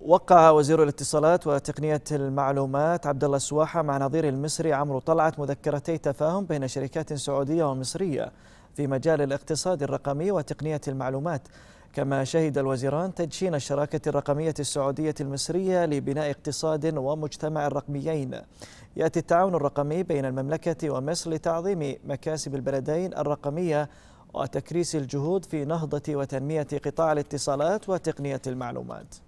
وقع وزير الاتصالات وتقنية المعلومات عبد الله السواحة مع نظير المصري عمرو طلعت مذكرتي تفاهم بين شركات سعودية ومصرية في مجال الاقتصاد الرقمي وتقنية المعلومات كما شهد الوزيران تدشين الشراكة الرقمية السعودية المصرية لبناء اقتصاد ومجتمع رقميين يأتي التعاون الرقمي بين المملكة ومصر لتعظيم مكاسب البلدين الرقمية وتكريس الجهود في نهضة وتنمية قطاع الاتصالات وتقنية المعلومات